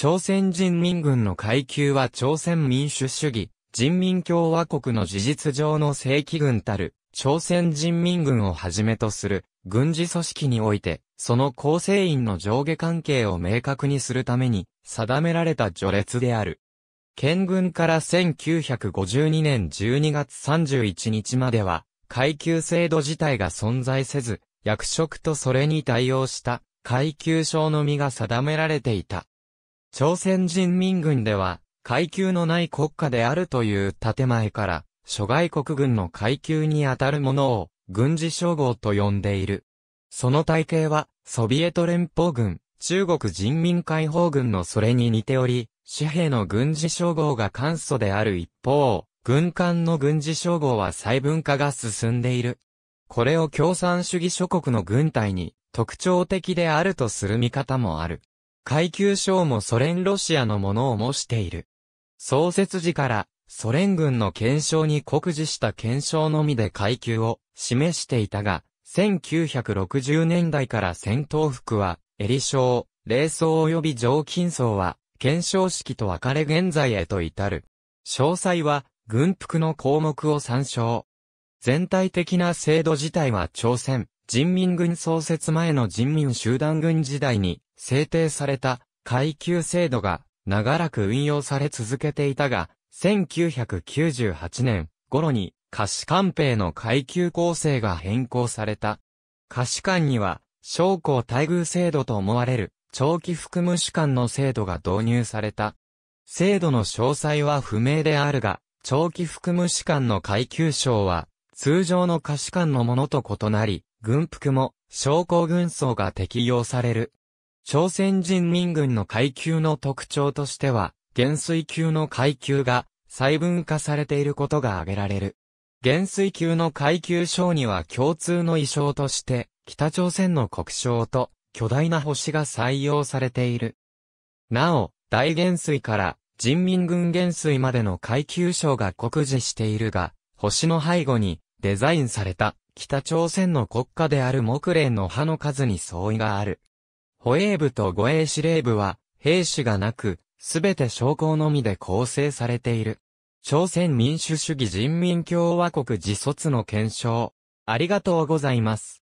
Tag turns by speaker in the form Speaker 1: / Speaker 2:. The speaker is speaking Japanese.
Speaker 1: 朝鮮人民軍の階級は朝鮮民主主義、人民共和国の事実上の正規軍たる、朝鮮人民軍をはじめとする、軍事組織において、その構成員の上下関係を明確にするために、定められた序列である。県軍から1952年12月31日までは、階級制度自体が存在せず、役職とそれに対応した、階級章のみが定められていた。朝鮮人民軍では、階級のない国家であるという建前から、諸外国軍の階級にあたるものを、軍事称号と呼んでいる。その体系は、ソビエト連邦軍、中国人民解放軍のそれに似ており、紙幣の軍事称号が簡素である一方、軍艦の軍事称号は細分化が進んでいる。これを共産主義諸国の軍隊に特徴的であるとする見方もある。階級章もソ連ロシアのものを模している。創設時から、ソ連軍の検証に酷似した検証のみで階級を示していたが、1960年代から戦闘服は、襟章、霊装及び上金装は、検証式と分かれ現在へと至る。詳細は、軍服の項目を参照。全体的な制度自体は朝鮮、人民軍創設前の人民集団軍時代に制定された階級制度が長らく運用され続けていたが、1998年頃に貸し官兵の階級構成が変更された。貸し官には、将校待遇制度と思われる、長期服務士官の制度が導入された。制度の詳細は不明であるが、長期服務士官の階級賞は、通常の貸し官のものと異なり、軍服も、将校軍曹が適用される。朝鮮人民軍の階級の特徴としては、減水級の階級が細分化されていることが挙げられる。減水級の階級章には共通の衣装として、北朝鮮の国章と巨大な星が採用されている。なお、大元帥から人民軍元帥までの階級章が酷似しているが、星の背後にデザインされた北朝鮮の国家である木蓮の葉の数に相違がある。保衛部と護衛司令部は、兵士がなく、すべて将校のみで構成されている。朝鮮民主主義人民共和国自卒の検証。ありがとうございます。